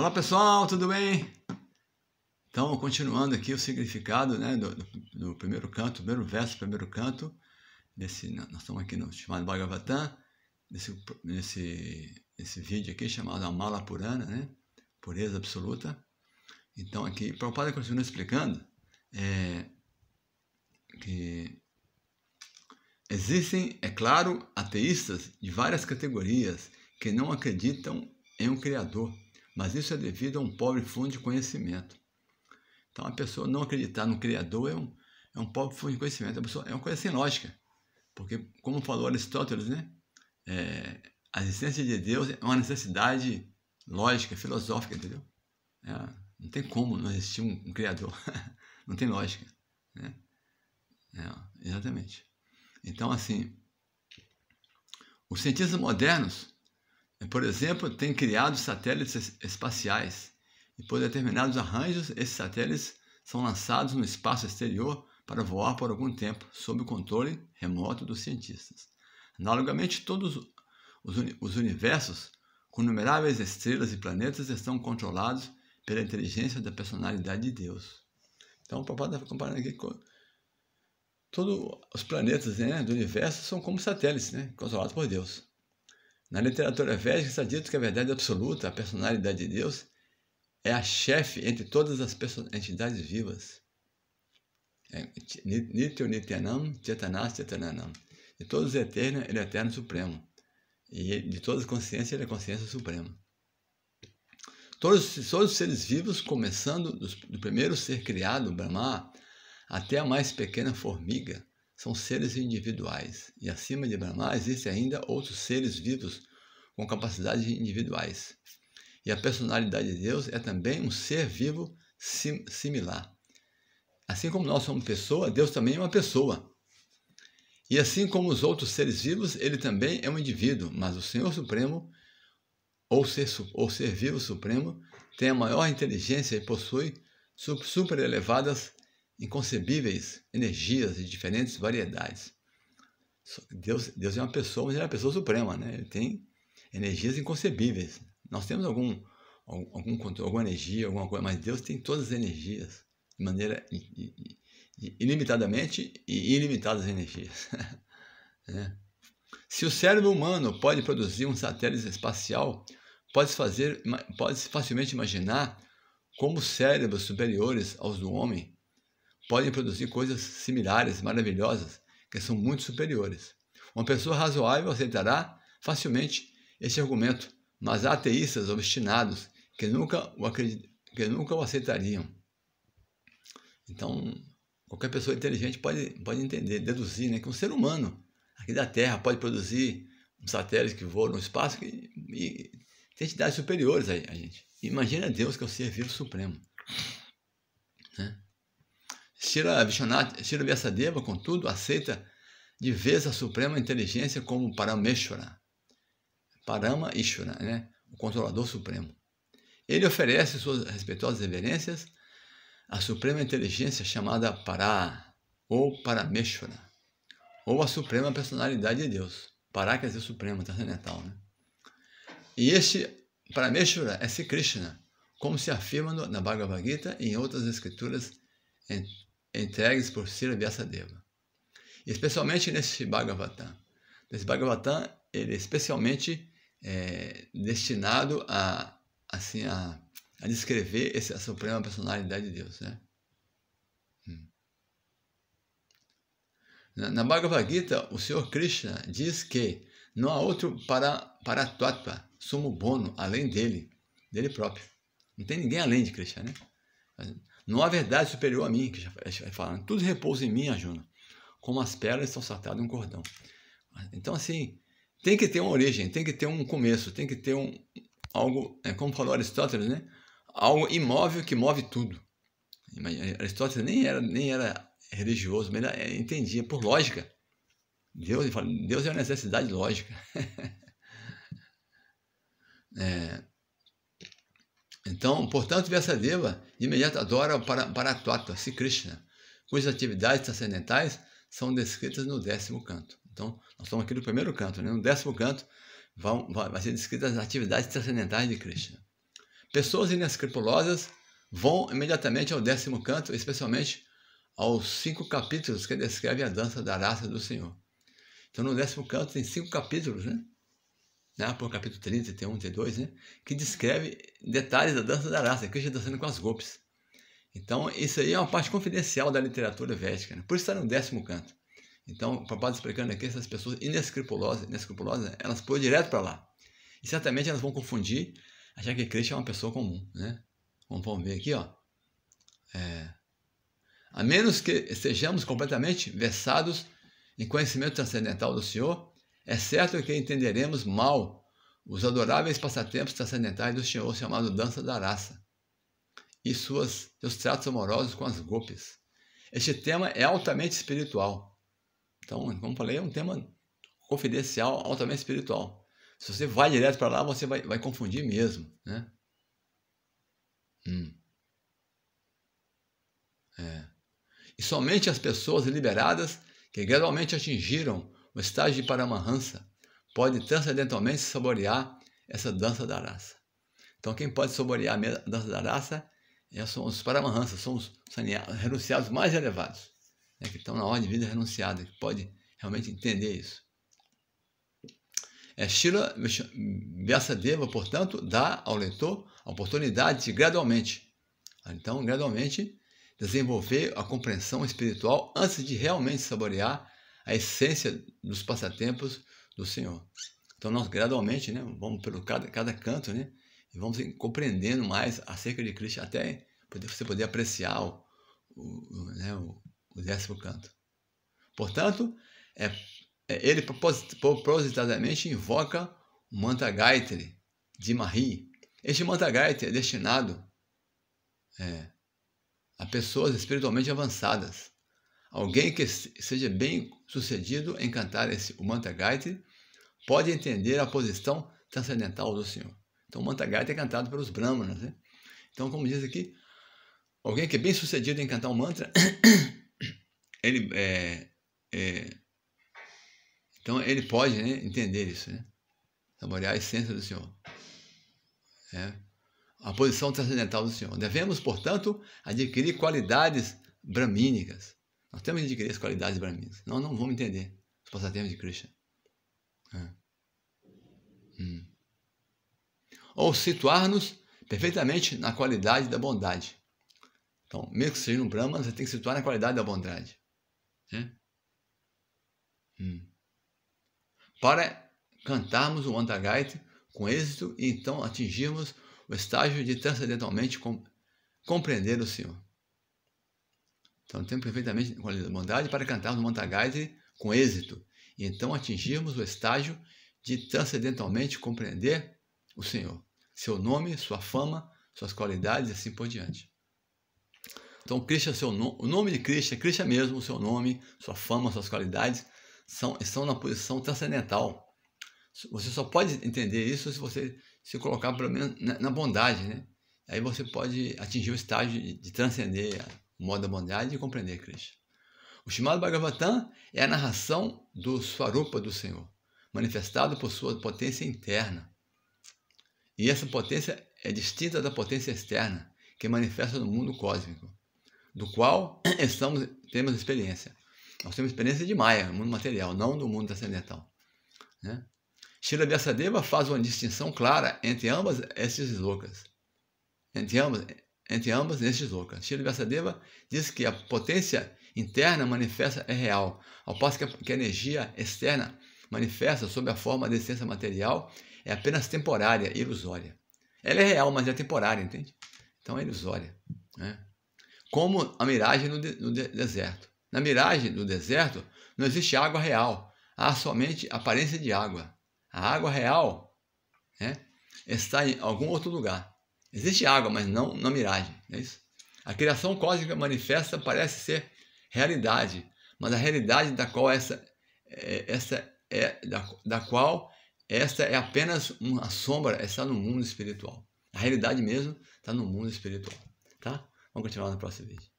Olá pessoal, tudo bem? Então, continuando aqui o significado né, do, do primeiro canto, primeiro verso, primeiro canto, desse, nós estamos aqui no chamado Bhagavatam, nesse, nesse, nesse vídeo aqui chamado Amala Purana, né, pureza absoluta. Então, aqui, padre continuo explicando é, que existem, é claro, ateístas de várias categorias que não acreditam em um Criador mas isso é devido a um pobre fundo de conhecimento. Então, a pessoa não acreditar no Criador é um, é um pobre fundo de conhecimento, pessoa, é uma coisa sem lógica. Porque, como falou Aristóteles, né? É, a existência de Deus é uma necessidade lógica, filosófica, entendeu? É, não tem como não existir um, um Criador. não tem lógica. Né? É, exatamente. Então, assim, os cientistas modernos por exemplo, tem criado satélites espaciais e, por determinados arranjos, esses satélites são lançados no espaço exterior para voar por algum tempo, sob o controle remoto dos cientistas. Analogamente, todos os, uni os universos com numeráveis estrelas e planetas estão controlados pela inteligência da personalidade de Deus. Então, o papai está comparando aqui com todos os planetas né, do universo são como satélites, né, controlados por Deus. Na literatura védica está dito que a verdade absoluta, a personalidade de Deus, é a chefe entre todas as entidades vivas. É, Nityo Nityanam, Chetanas Chetananam. De todos é eterno, ele é eterno supremo. E de todas as consciências, ele é consciência suprema. Todos, todos os seres vivos, começando do primeiro ser criado, Brahma, até a mais pequena formiga, são seres individuais, e acima de Brahma existem ainda outros seres vivos com capacidades individuais. E a personalidade de Deus é também um ser vivo sim, similar. Assim como nós somos pessoa, Deus também é uma pessoa. E assim como os outros seres vivos, ele também é um indivíduo, mas o Senhor Supremo, ou ser, ou ser vivo supremo, tem a maior inteligência e possui super elevadas inconcebíveis energias de diferentes variedades. Deus, Deus é uma pessoa, mas ele é a pessoa suprema, né? Ele tem energias inconcebíveis. Nós temos algum, algum controle, alguma energia, alguma coisa, mas Deus tem todas as energias de maneira ilimitadamente e ilimitadas energias. é. Se o cérebro humano pode produzir um satélite espacial, pode fazer, pode facilmente imaginar como cérebros superiores aos do homem podem produzir coisas similares, maravilhosas, que são muito superiores. Uma pessoa razoável aceitará facilmente esse argumento, mas há ateístas obstinados que nunca o, acredit... que nunca o aceitariam. Então, qualquer pessoa inteligente pode, pode entender, deduzir né, que um ser humano aqui da Terra pode produzir um satélite que voa no espaço que, e tem entidades superiores a, a gente. Imagina Deus que é o ser vivo supremo. Né? Shira Vyasadeva, contudo, aceita de vez a suprema inteligência como Parameshwara, Parama Ishwara, né? o controlador supremo. Ele oferece suas respeitosas reverências à suprema inteligência chamada Pará, ou Parameshwara, ou a suprema personalidade de Deus. Pará quer dizer suprema, transcendental. Né? E este Parameshwara é Sri Krishna, como se afirma na Bhagavad Gita e em outras escrituras entregues por Sri Vyasadeva. Especialmente nesse Bhagavatam. Nesse Bhagavatam, ele é especialmente é, destinado a, assim, a, a descrever essa a suprema personalidade de Deus. Né? Hum. Na, na Bhagavad Gita, o Senhor Krishna diz que não há outro para, para sumo bono, além dele, dele próprio. Não tem ninguém além de Krishna, né? Não há verdade superior a mim, que já é, é falando. Tudo repousa em mim, Arjuna, como as pedras são saltadas em um cordão. Então, assim, tem que ter uma origem, tem que ter um começo, tem que ter um algo, é como falou Aristóteles, né? Algo imóvel que move tudo. Aristóteles nem era, nem era religioso, mas ele entendia por lógica. Deus, ele fala, Deus é uma necessidade lógica. é, então, portanto, é Vyasadeva de imediato adora o Paratvata, se Krishna, cujas atividades transcendentais são descritas no décimo canto. Então, nós estamos aqui no primeiro canto, né? no décimo canto vão, vai ser descritas as atividades transcendentais de Krishna. Pessoas inescrupulosas vão imediatamente ao décimo canto, especialmente aos cinco capítulos que descrevem a dança da raça do Senhor. Então, no décimo canto tem cinco capítulos, né? né, Apolo capítulo 30, 31, 32, né, que descreve detalhes da dança da raça, Krishna dançando com as golpes. Então, isso aí é uma parte confidencial da literatura védica, né? por isso está no décimo canto. Então, o papai explicando aqui, essas pessoas inescrupulosas, inescrupulosas elas põem direto para lá. E certamente elas vão confundir, achar que Krishna é uma pessoa comum, né? vamos ver aqui, ó. É, a menos que sejamos completamente versados em conhecimento transcendental do Senhor, é certo que entenderemos mal os adoráveis passatempos transcendentais do Senhor chamado Dança da Raça e suas, seus tratos amorosos com as golpes. Este tema é altamente espiritual. Então, como falei, é um tema confidencial, altamente espiritual. Se você vai direto para lá, você vai, vai confundir mesmo, né? Hum. É. E somente as pessoas liberadas que gradualmente atingiram o estágio de Paramahansa, pode transcendentalmente saborear essa dança da raça. Então, quem pode saborear a dança da raça é, são os Paramahansas, são os renunciados mais elevados, né, que estão na ordem de vida renunciada, que pode realmente entender isso. É, Shila Vyasadeva, portanto, dá ao leitor a oportunidade de gradualmente, então, gradualmente, desenvolver a compreensão espiritual antes de realmente saborear a essência dos passatempos do Senhor. Então nós gradualmente, né, vamos pelo cada, cada canto, né, e vamos compreendendo mais acerca de Cristo até você poder apreciar o, o, né, o, o décimo canto. Portanto, é, é, ele propositadamente invoca o Manta gaitre de Marie. Este Manta gaitre é destinado é, a pessoas espiritualmente avançadas, Alguém que seja bem sucedido em cantar esse, o mantra Gayatri pode entender a posição transcendental do Senhor. Então, o mantra Gayatri é cantado pelos Brahmanas. Né? Então, como diz aqui, alguém que é bem sucedido em cantar um mantra, ele, é, é, então ele pode né, entender isso, né? saborear a essência do Senhor. É, a posição transcendental do Senhor. Devemos, portanto, adquirir qualidades bramínicas nós temos de querer as qualidades brahmins. Nós não vamos entender os passatempos de Krishna. É. Hum. Ou situar-nos perfeitamente na qualidade da bondade. Então, mesmo que seja um Brahman, você tem que situar na qualidade da bondade. Né? Hum. Para cantarmos o Antagaita com êxito e então atingirmos o estágio de transcendentalmente compreender o Senhor. Então temos perfeitamente a bondade para cantar no Montagaide com êxito e então atingirmos o estágio de transcendentalmente compreender o Senhor, seu nome, sua fama, suas qualidades e assim por diante. Então, Cristo, é seu no... o nome de Cristo, é Cristo mesmo, o seu nome, sua fama, suas qualidades, são, estão na posição transcendental. Você só pode entender isso se você se colocar, pelo menos, na, bondade, né? Aí você pode atingir o estágio de, de transcender modo da bondade de compreender Krishna. O chamado Bhagavatam é a narração do Swarupa do Senhor, manifestado por sua potência interna. E essa potência é distinta da potência externa, que manifesta no mundo cósmico, do qual estamos, temos experiência. Nós temos experiência de Maya, no mundo material, não do mundo transcendental. Né? Shila Vyasadeva faz uma distinção clara entre ambas esses slokas, entre ambas entre ambas neste slogan. de Vyasadeva diz que a potência interna manifesta é real, ao passo que a energia externa manifesta sob a forma de essência material é apenas temporária e ilusória. Ela é real, mas é temporária, entende? Então é ilusória. Né? Como a miragem no, de, no de, deserto. Na miragem do deserto não existe água real, há somente aparência de água. A água real né, está em algum outro lugar. Existe água, mas não, não miragem. É isso? A criação cósmica manifesta parece ser realidade, mas a realidade da qual essa, é, essa é da, da qual esta é apenas uma sombra, está no mundo espiritual. A realidade mesmo está no mundo espiritual, tá? Vamos continuar no próximo vídeo.